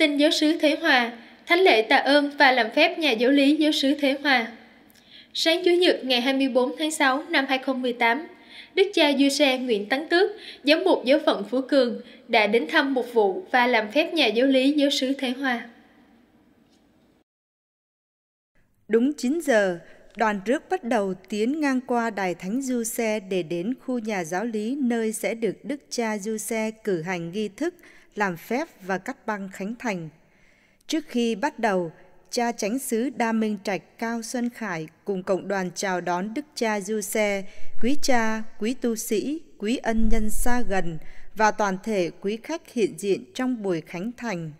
tin giáo sứ Thế Hòa, thánh lễ tạ ơn và làm phép nhà giáo lý giáo sứ Thế Hòa. Sáng Chủ nhật ngày 24 tháng 6 năm 2018, Đức cha Du Xe Nguyễn Tấn Tước, giám mục giáo phận Phú Cường, đã đến thăm một vụ và làm phép nhà giáo lý giáo sứ Thế Hòa. Đúng 9 giờ, đoàn rước bắt đầu tiến ngang qua đài thánh du xe để đến khu nhà giáo lý nơi sẽ được đức cha du xe cử hành nghi thức làm phép và cắt băng khánh thành trước khi bắt đầu cha chánh xứ đa minh trạch cao xuân khải cùng cộng đoàn chào đón đức cha du xe quý cha quý tu sĩ quý ân nhân xa gần và toàn thể quý khách hiện diện trong buổi khánh thành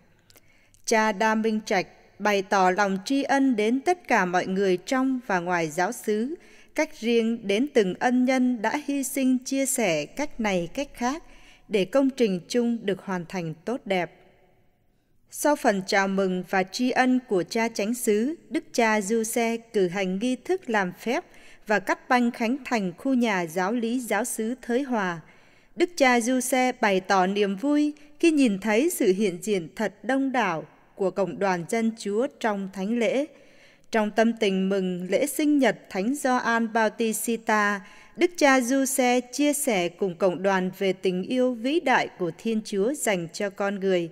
cha đa minh trạch bày tỏ lòng tri ân đến tất cả mọi người trong và ngoài giáo xứ, cách riêng đến từng ân nhân đã hy sinh chia sẻ cách này cách khác để công trình chung được hoàn thành tốt đẹp. Sau phần chào mừng và tri ân của cha chánh xứ, Đức cha Du Xe cử hành nghi thức làm phép và cắt banh khánh thành khu nhà giáo lý giáo xứ Thới Hòa. Đức cha Du Xe bày tỏ niềm vui khi nhìn thấy sự hiện diện thật đông đảo của cộng đoàn dân chúa trong thánh lễ. Trong tâm tình mừng lễ sinh nhật Thánh Gioan Bautista, Đức cha Giuse chia sẻ cùng cộng đoàn về tình yêu vĩ đại của Thiên Chúa dành cho con người.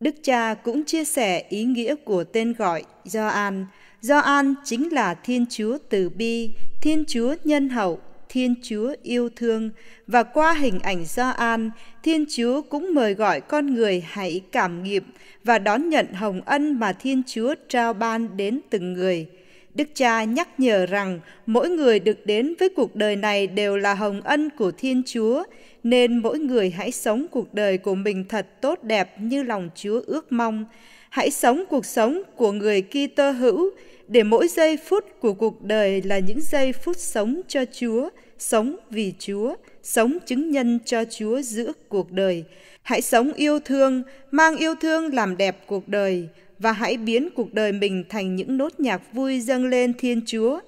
Đức cha cũng chia sẻ ý nghĩa của tên gọi Gioan. Gioan chính là Thiên Chúa từ bi, Thiên Chúa nhân hậu, Thiên Chúa yêu thương và qua hình ảnh Gioan, Thiên Chúa cũng mời gọi con người hãy cảm nghiệm và đón nhận hồng ân mà Thiên Chúa trao ban đến từng người. Đức Cha nhắc nhở rằng mỗi người được đến với cuộc đời này đều là hồng ân của Thiên Chúa, nên mỗi người hãy sống cuộc đời của mình thật tốt đẹp như lòng Chúa ước mong. Hãy sống cuộc sống của người Kitô hữu để mỗi giây phút của cuộc đời là những giây phút sống cho Chúa, sống vì Chúa, sống chứng nhân cho Chúa giữa cuộc đời. Hãy sống yêu thương, mang yêu thương làm đẹp cuộc đời và hãy biến cuộc đời mình thành những nốt nhạc vui dâng lên Thiên Chúa.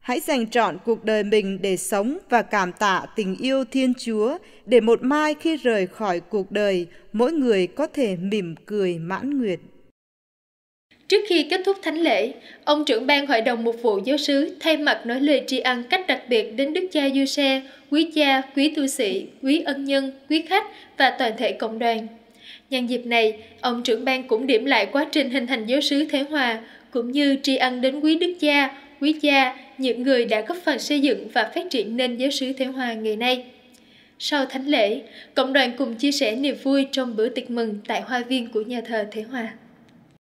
Hãy dành trọn cuộc đời mình để sống và cảm tạ tình yêu Thiên Chúa để một mai khi rời khỏi cuộc đời, mỗi người có thể mỉm cười mãn nguyệt. Trước khi kết thúc thánh lễ, ông trưởng ban hội đồng mục vụ giáo sứ thay mặt nói lời tri ân cách đặc biệt đến Đức cha Du Xe, quý cha, quý tu sĩ, quý ân nhân, quý khách và toàn thể cộng đoàn. Nhân dịp này, ông trưởng ban cũng điểm lại quá trình hình thành giáo sứ Thế Hòa, cũng như tri ân đến quý đức cha, quý cha, những người đã góp phần xây dựng và phát triển nên giáo sứ Thế Hòa ngày nay. Sau thánh lễ, cộng đoàn cùng chia sẻ niềm vui trong bữa tiệc mừng tại hoa viên của nhà thờ Thế Hòa.